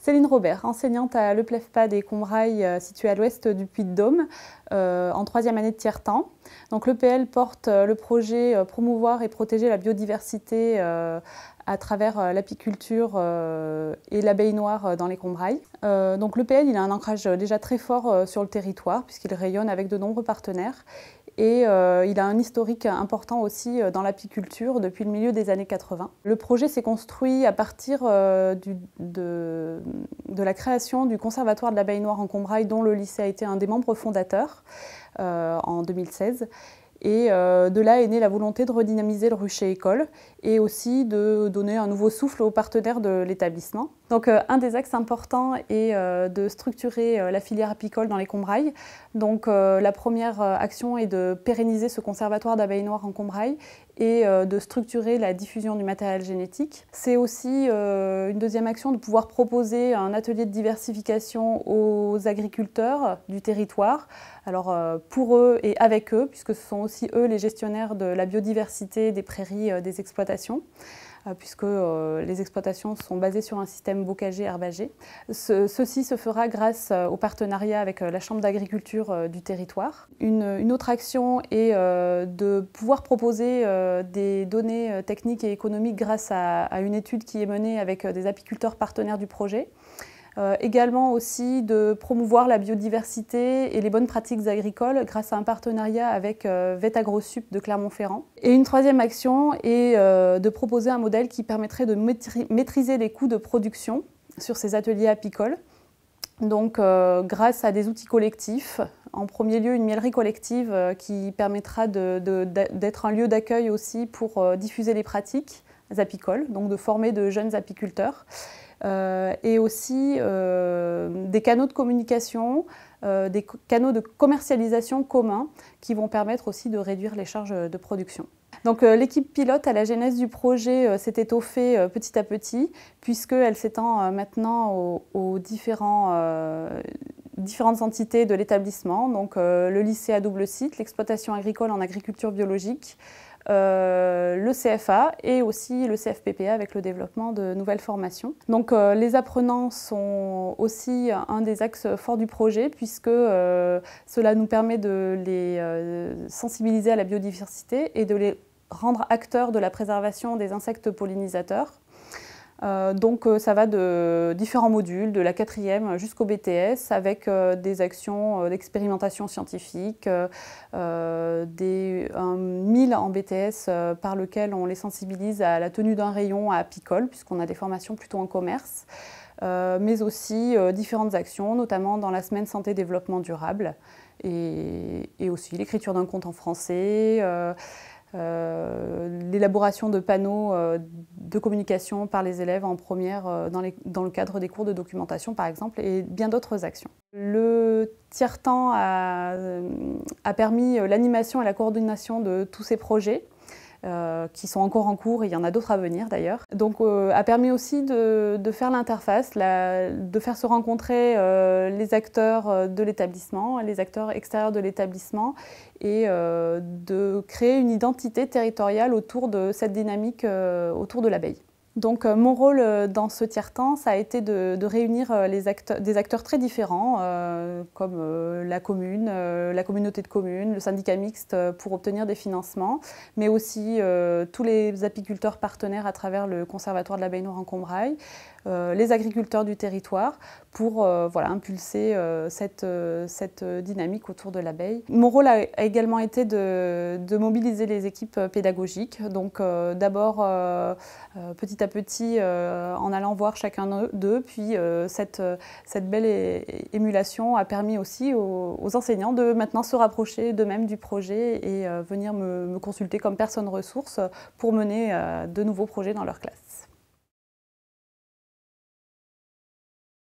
Céline Robert, enseignante à Le Plefpa des Combrailles, euh, située à l'ouest du Puy-de-Dôme, euh, en troisième année de tiers-temps. Donc l'EPL porte euh, le projet Promouvoir et protéger la biodiversité à travers l'apiculture et l'abeille noire dans les Combrailles. donc l'EPL, il a un ancrage déjà très fort sur le territoire, puisqu'il rayonne avec de nombreux partenaires et euh, il a un historique important aussi euh, dans l'apiculture depuis le milieu des années 80. Le projet s'est construit à partir euh, de, la création du Conservatoire de l'abeille noire en Combraille, dont le lycée a été un des membres fondateurs en 2016. Et de là est née la volonté de redynamiser le rucher école et aussi de donner un nouveau souffle aux partenaires de l'établissement. Donc euh, un des axes importants est euh, de structurer euh, la filière apicole dans les Combrailles. Donc la première action est de pérenniser ce conservatoire d'abeilles noires en Combrailles et de structurer la diffusion du matériel génétique. C'est aussi une deuxième action de pouvoir proposer un atelier de diversification aux agriculteurs du territoire, alors pour eux et avec eux, puisque ce sont aussi eux les gestionnaires de la biodiversité des prairies des exploitations. Euh, puisque euh, les exploitations sont basées sur un système bocager-herbagé. ceci se fera grâce euh, au partenariat avec la Chambre d'agriculture du territoire. Une, autre action est de pouvoir proposer des données techniques et économiques grâce à une étude qui est menée avec des apiculteurs partenaires du projet. Euh, également aussi de promouvoir la biodiversité et les bonnes pratiques agricoles grâce à un partenariat avec euh, Vetagrosup de Clermont-Ferrand. Et une troisième action est euh, de proposer un modèle qui permettrait de maîtriser les coûts de production sur ces ateliers apicoles. Donc euh, grâce à des outils collectifs, en premier lieu une mielerie collective qui permettra d'être un lieu d'accueil aussi pour diffuser les pratiques apicoles, donc de former de jeunes apiculteurs euh, et aussi euh, des canaux de communication, euh, des canaux de commercialisation communs qui vont permettre aussi de réduire les charges de production. Donc l'équipe pilote à la genèse du projet s'est étoffée petit à petit puisqu'elle s'étend maintenant aux, aux différents différentes entités de l'établissement, donc euh, le lycée à double site, l'exploitation agricole en agriculture biologique, euh, le CFA et aussi le CFPPA avec le développement de nouvelles formations. Donc euh, les apprenants sont aussi un des axes forts du projet puisque cela nous permet de les sensibiliser à la biodiversité et de les rendre acteurs de la préservation des insectes pollinisateurs euh, donc euh, ça va de différents modules, de la quatrième jusqu'au BTS, avec euh, des actions d'expérimentation scientifique, des mille en BTS par lequel on les sensibilise à la tenue d'un rayon à apicole, puisqu'on a des formations plutôt en commerce, mais aussi différentes actions, notamment dans la semaine santé-développement durable, et aussi l'écriture d'un compte en français. Euh, l'élaboration de panneaux euh, de communication par les élèves en première euh, dans, le cadre des cours de documentation par exemple et bien d'autres actions. Le tiers-temps a permis l'animation et la coordination de tous ces projets. Euh, qui sont encore en cours et il y en a d'autres à venir d'ailleurs. Donc euh, a permis aussi de, de faire l'interface, de faire se rencontrer euh, les acteurs de l'établissement, les acteurs extérieurs de l'établissement et de créer une identité territoriale autour de cette dynamique autour de l'abeille. Donc euh, mon rôle euh, dans ce tiers-temps, ça a été de, réunir euh, les acteurs, des acteurs très différents, comme la commune, la communauté de communes, le syndicat mixte pour obtenir des financements, mais aussi tous les apiculteurs partenaires à travers le conservatoire de la noire en Combraille, les agriculteurs du territoire, pour voilà, impulser cette, cette dynamique autour de l'abeille. Mon rôle a, également été de, de, mobiliser les équipes pédagogiques, donc d'abord petit à petit euh, en allant voir chacun d'eux. Puis euh, euh, cette, belle émulation a permis aussi aux, enseignants de maintenant se rapprocher d'eux-mêmes du projet et venir me, me, consulter comme personne ressource pour mener de nouveaux projets dans leur classe.